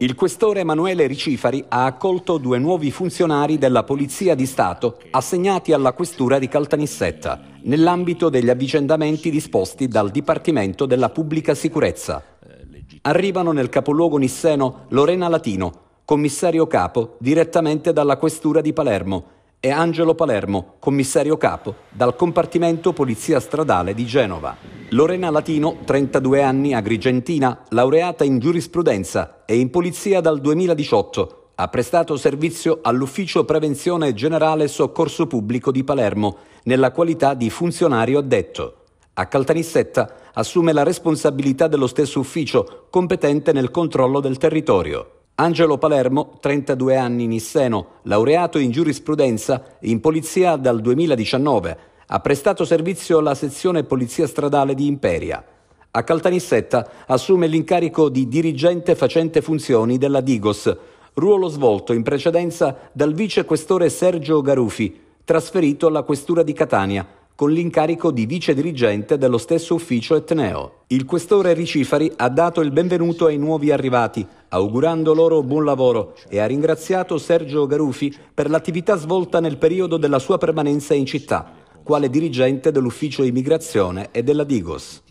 Il questore Emanuele Ricifari ha accolto due nuovi funzionari della Polizia di Stato assegnati alla questura di Caltanissetta nell'ambito degli avvicendamenti disposti dal Dipartimento della Pubblica Sicurezza. Eh, Arrivano nel capoluogo nisseno Lorena Latino, commissario capo direttamente dalla questura di Palermo, e Angelo Palermo, commissario capo dal compartimento Polizia Stradale di Genova. Lorena Latino, 32 anni, agrigentina, laureata in giurisprudenza e in polizia dal 2018, ha prestato servizio all'Ufficio Prevenzione Generale Soccorso Pubblico di Palermo nella qualità di funzionario addetto. A Caltanissetta assume la responsabilità dello stesso ufficio, competente nel controllo del territorio. Angelo Palermo, 32 anni nisseno, laureato in giurisprudenza e in polizia dal 2019, ha prestato servizio alla sezione Polizia Stradale di Imperia. A Caltanissetta assume l'incarico di dirigente facente funzioni della Digos, ruolo svolto in precedenza dal vicequestore Sergio Garufi, trasferito alla questura di Catania, con l'incarico di vice dirigente dello stesso ufficio etneo. Il questore Ricifari ha dato il benvenuto ai nuovi arrivati, augurando loro buon lavoro e ha ringraziato Sergio Garufi per l'attività svolta nel periodo della sua permanenza in città quale dirigente dell'Ufficio Immigrazione e della Digos.